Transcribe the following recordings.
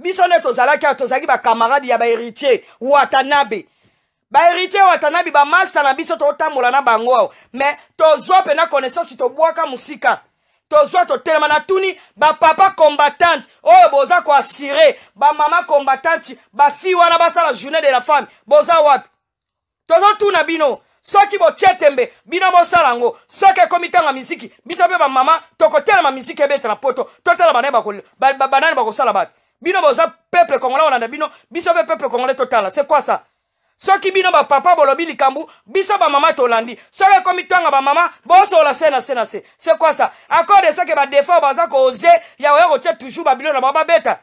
biso nde tozalaki awa tozalaki bakamaradi ya baheritier watanabe baheritier watanabe bamaster na biso totambola na bango awa me tozwa mpe na connaissance tobwaka mosika tozwa totelema na tuni bapapa combattante oyo boza koasire bamama combattante bafi wana basala journée de la femme boza wapi tozotuna bino soki botie tembe bino bosala yango soki ekomi ntango ya miziki biso mpe bamama tokotelema miziki ebetela poto totala banani bakosala bapi bino boza peuple congolais a bino biso mpe peuple congolais total c'est quoi ça soki bino papa bolobi likambo biso mama tolandi soki ekomi twanga bamama bosola se na se na se c'est quoi ça de que eseke défaut baza koze ya oya kotia toujours babilo na beta. babeta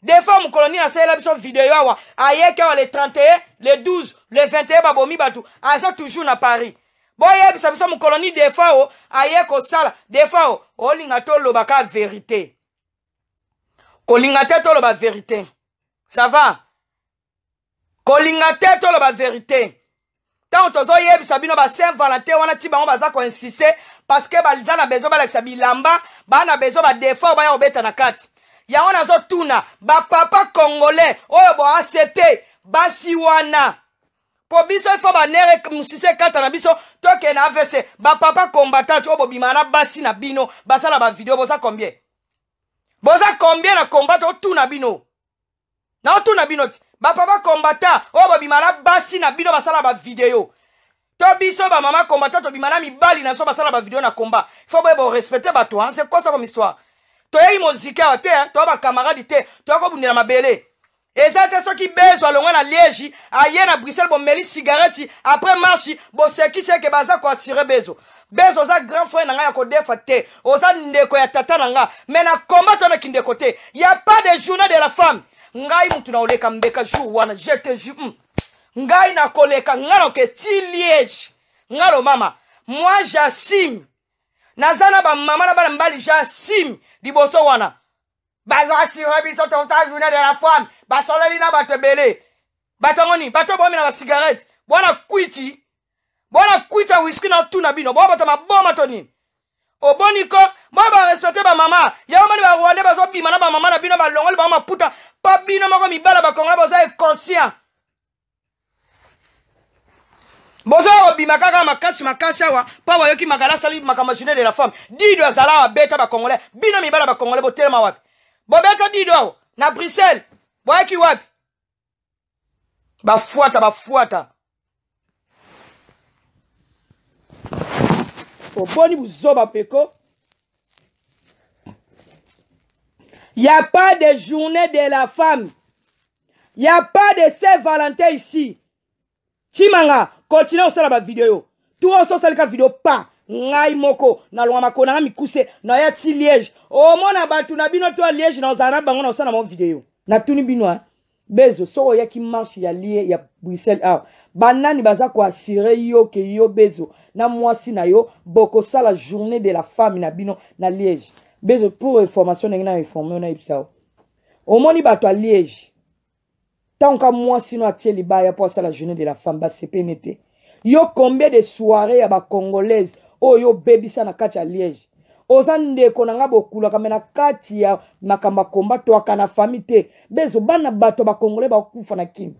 defo mokolo nini asalela biso video awa ayeke le 31 le 12 le 21 babomi bato aza toujours na paris Boye biso mokolo nini defo o aye kosala defo o olinga toloba ka vérité kolinga te toloba verité sava kolinga te toloba verité ntango tozoyebisa bino ba saint valentin wana ti bango baza koinsiste parceke baza na bezo balakisa bilamba baa na bezo badefor baya kobeta na kati yango nazotuna bapapa congolais oyo boacp basi wana mpo biso efo banere mosisi ekata na biso tokee na avc bapapa combatant oyo bobima na basi na bino basala bavideo boza combien boza combien na kombata otuna bino na otuna bino ti bapapa kombata oyo babimala basi na bino basala bavideo to biso bamama kombata tobimala mibali na biso basala bavideo na komba fo boye borespecte bato an c'est kosa comme histoire toyei mozika awa te toya bakamaradi te toya kobundela mabele eza te soki bezo alongwe na liège aye na bruxelles bomeli cigareti après marche bosekisi eke baza koassire bezo bezo oza grand frere na ngai ya kodefa te oza ndeko ya tata na nga me na komba tonaki ndeko te ya pas de journée de la femme ngai mutu na oleka mbeka jour wana jete ju mm. ngai nakoleka nga noke ti liege nga lo mama moi jasime naza na bamama na bana mibali jasime liboso wana bazasire biso tota journée de la femme basoleli na bato ebele bato yango nini bato bomela basigarete bwana kwiti bona kuita wiski na tuna bino bobata maboma to nini oboni ko moyo barespecte bamama yango mani barwande bazobima na bamama na bino balongoli bango maputa mpo bino moko mibala bakongole boza inconscient bozoya kobima oh, kaka makasi makasi awa mpo bayoki makala asali makambo journée de la femme dido azala babeta bakongole bino mibala bakongole botelema wapi bobeta dido awa na bruxelles boyaki wapi bafuata bafuata oboni buzoba peko y a pas de journée de la femme y a pas de Saint-Valentin ici chimanga continue osala bavideo yo tu oso osalika video pa ngai moko nalonga makolo nanga mikuse naya ti liège omona bato na bino to liège nazala na bango na osala na mo video natuni bino bezo soko oyaki marche ya lie ya bruxelles awa ah, banani baza koasire yo ke yo bezo na mwasi na yo bokosala journée de la femme na bino na liège bezo pour information ndenge na informe nayebisa o omoni bato ya liège ntangoka mwasi no atie libaya mpo asala journée de la femme basepene te yo combien de soirée ya bacongolaise oyo obebisa na kati ya liège oza ndeko na nga bokulaka me na kati ya makambo akombatwaka na fami te bezo bana bato ya bacongolais bakufa na kimia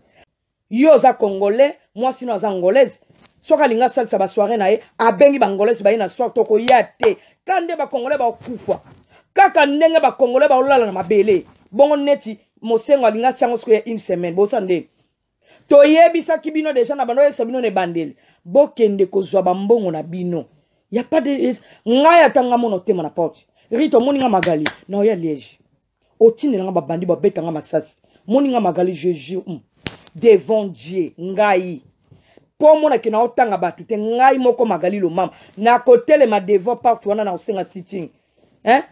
yo oza congolais mwasi no aza angolaise soki alingi asalisa basoire na ye abengi bangolaise baye na soire tokoya te ka nde bacongolais baokufa kaka ndenge bacongolais baolala na mabele bongo neti mosengo alingi atiango sikoya une semaine bosa ndeni toyebisaki bino deja na bando oyebisa bino na ebandeli bokende kozwa bambongo na bino ya pas de ngai atanga mono tema na porte ri tomoninga magali na oya liege otindelanga babandi babetanga masasi moninga magali je jure hmm. devant dieu ngai mpo mona otanga naotanga bato te ngai moko magali lomama ma devant parti wana naosenga sitting hein?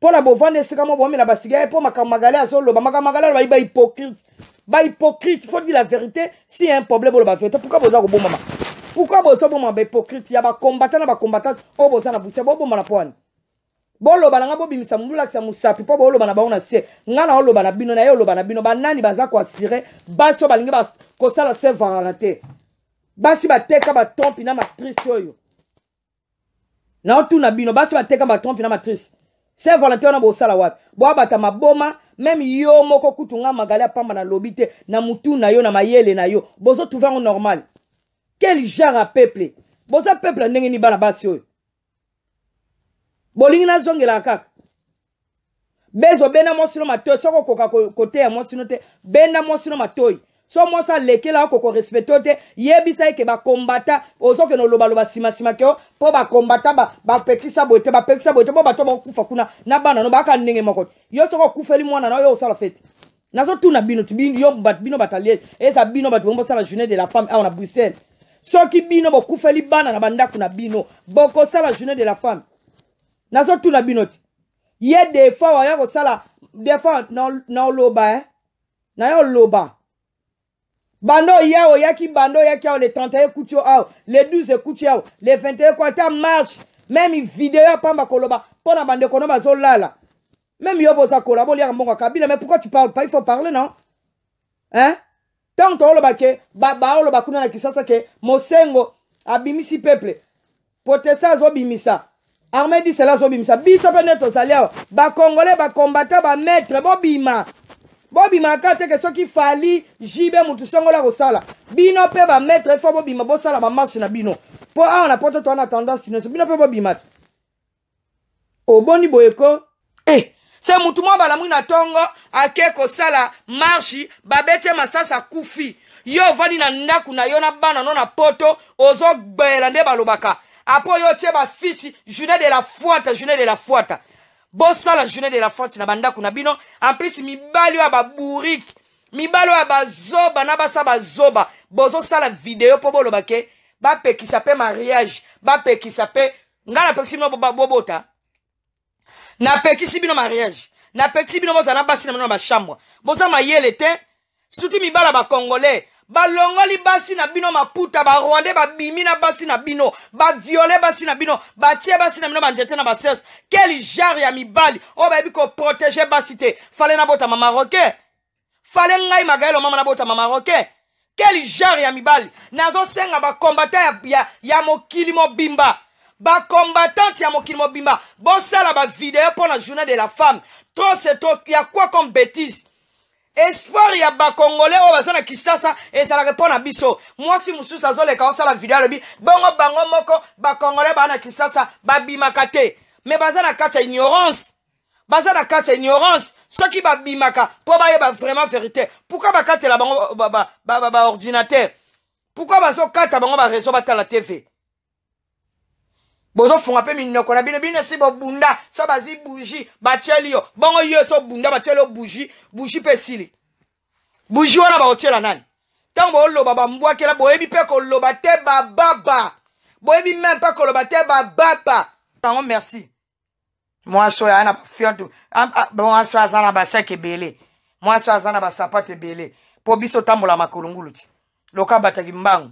mpo na bovanda esika mo bomela basigaye mpo makambo magali azoloba ba magali hypocrite. Ba bahypocrite faut dire la vérité si un problème oloba vérité pourkui boza kobomama pourkui boza bomama bahypocrite ya bacombatant na ba oyo oh, boza na bruxelles bobomana mpo wani boloba na nga bobimisa bolakisa mosapi mpo boloba na bango na sie nga na oloba na bino na ye oloba na bino banani baza koasire basi oyo balingi kosala se varala te basi bateka batrompe na matrice oyo naotuna bino basi bateka batrompe na matrice se valentin wana bosala wapi boabata maboma meme yo moko kutu nga magale apamba nalobi te na mutu na yo na mayele na yo bozotrouve yango normal quel genre ya peuple boza peuple ya ndenge nini bana basi oyo bolingi nazongelaka kaka bezo benda mwasino matoyi soko okoka koteya mwasino te benda mwasino matoyi so mwasi alekela okoko respecte o te yebisa eke bakombata ozokende olobaloba nsimansima keo mpo bakombata bapekisa boye te bapekisa boye te mpo bato bakokufa kuna na bana no baka ndenge moko te yo soko okufeli mwana na oyo osala fete nazotuna bino yo bino bato alie eza bino bato bombosala journée de la femme awa na bruxelles soki bino bokufeli bana na bandako na bino bokosala journée de la femme nazotuna bino ti ye defoi waya kosala defoi na oloba e na ye oloba bando ye oyaki bando oyaki awo le 31 ekuti yo awo le 12 ekuti awo le 21 ekuti ata marche meme video ya pamba koloba mpo na bandeko no bazolala meme yo boza kola boliaka mbongo kabila mais pourquoi tu parles pas il faut parler non hein ntango tooloba ke baoloba ba kuna na kisasa ke mosengo abimisi peuple protestant azobimisa arme disala azobimisa biso mpe nde tozali awa bakongole bakombata bamaître bobima bobima kaka teke soki fali jibe motu songola kosala bino mpe bamaître fo bobima bosala bamarshe na bino mpo awa na poto towana tendance nyonso bino mpe bobima te oboni boyeko eh, se motu moko balamwi na ntongo ake kosala marshe babete masasi akufi yo ovandi na ndako na yo na bana no na poto ozogbela nde balobaka apo oyo otie bafishi journée de la foite journée de la foite bosala journée de la foite na bandako na bino en plus mibali oyo ya baburiki mibali oyo bazoba na basa bazoba bozosala video mpo boloba ke bapekisa mpe mariage bapekisa mpe ngai napekisi bino bobota napekisi bino mariage napekisi bino bozala na basi na bino na bashambre boza mayele te surtout mibali ya bacongolais balongoli basi na bino maputa barwande babimi na basi na bino baviole basi na bino batie basi na bino banzete na basese quel genre ya mibali oyo oh, bayebi koprotege basi te fale nabotama maroke fale ngai magaelo mama nabotama maroke quel genre ya mibali nazosenga bakombatan ya, ya, ya mokili mobimba bakombatante ya mokili mobimba bosala bavideo mpo na journée de la femme tro se tro ya quoi comme bétise espoir y ya ou Bazana baza et ça la répond à biso Moi si mosusu la osala le bi, bongo bango moko congolais bana na ba bimakate. Mais me kacha ignorance. basana kacha ignorance baza na ba bimaka, ignorance soki yeba vraiment vérité Pourquoi pourkui la bango baordinateur ba, ba, ba, ba bazokata ba bareseau la tv bozofunga mpe minoko na bino bino esi bobunda so bazwi buji batyeli yo bongo yo so bunda batyeli yo buji buji mpe esili buji wana bakotyela nani ntango booloba bambwakela boyebi mpe koloba te bababa boyebi meme mpe koloba te bababa yango merci mwasi oyo aa na bafiantu mwasi oyo aza na basek ebele mwasi oyo aza na basapate ebele mpo biso tambola makolongulu ti loka bataki mbangu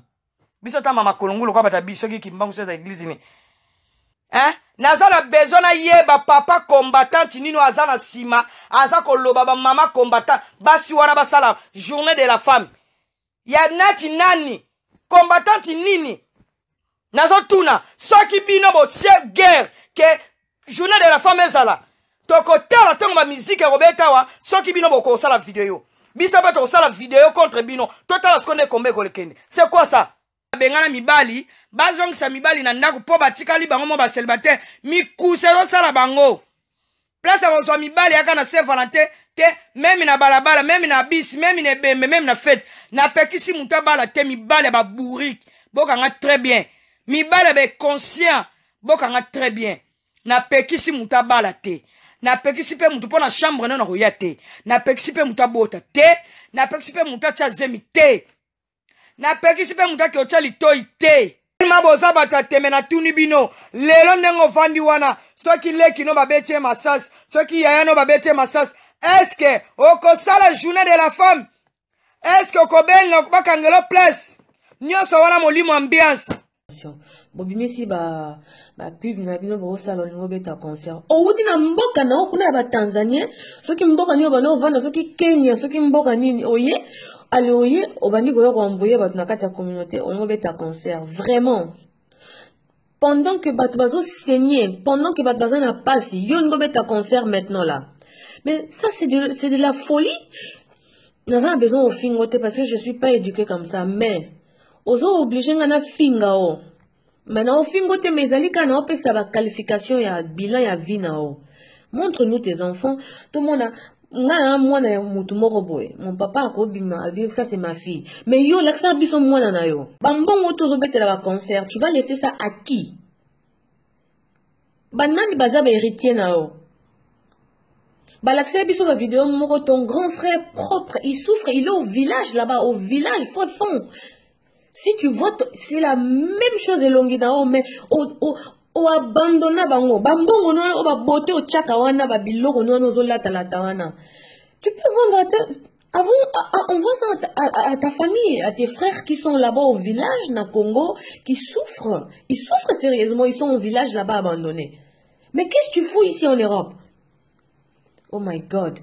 biso tambola makolongulu loka bata bisoki kimbangu so eza eglize ni eh? naza na besoin nayeba papa combatante nino aza na nsima aza koloba bamama combatant basi wana basala journée de la femme ya neti nani combatante nini nazotuna soki bino botie guerre ke journée de la femme ezala tokotala ntango bamiziki ekobeta awa soki bino bokosala video biso mpe tokosala video contre bino totala siko nde ekomba ekolekende c'est quoi ça babengana mibali bazongisa mibali na ndako mpo batikali bango mo baselibataire mikuse ezosala bango place ya kozwa mibali yaka na saint valentin te meme na balabala meme na bisi meme na ebembe meme na fete napekisi moto abala te mibali ya babourike bokanga très bien mibali ya baconscient bokanga très bien napekisi moto abala te napekisi mpe moto mpo na chambre nano koya te napekisi mpe moto abota te napekisi mpe moto atya zemi te napekisi mpe motu ake otya litoi te ma boza bato ya teme natuni bino lelo ndenge ofandi wana soki lekino babeti ye masasi soki yayano babeti ye masasi eske okosala journée de la femme eske okobenga bakangelo place nyonso wana molimo ambiance bobimisi bapub na bino bokosala olingo obeta concert outi na mboka na okuna ya batanzanien soki mboka nini obana ovanda soki kenya soki mboka nini oye au obandi koyokombo ye bato na communauté, ya communauté de ta concert vraiment pendant que batbazo saigné, pendant que bato baza na si, yo olingo à concert maintenant là mais ça c'est de, la folie naza pas besoin fin fingote parce que je suis pas éduqué comme ça mais ozo obligé ngai finga o Mais na Mais, te me n'ont pas na opesa qualification, ya bilan ya vie na o montre nous tes enfants Tout monde a... nga na mwana ya motu moko boye mon papa akobima abi ça c'est ma fille mais yo olakisaka biso mwana na yo bambongo to ozobetela baconcert tu vas laisser ça à qui banani baza baheritier na yo balakisaka biso bavideo moko ton grand frère propre il souffre il est au village là-bas au village fofond si tu vois c'est la même chose elongi na yo mais bango tu peux vendre Avant, on ça à, ta famille, à tes frères qui sont là-bas au village, na Congo, qui souffrent. Ils souffrent sérieusement, ils sont au village là-bas abandonnés. Mais qu'est-ce que tu fous ici en Europe Oh my God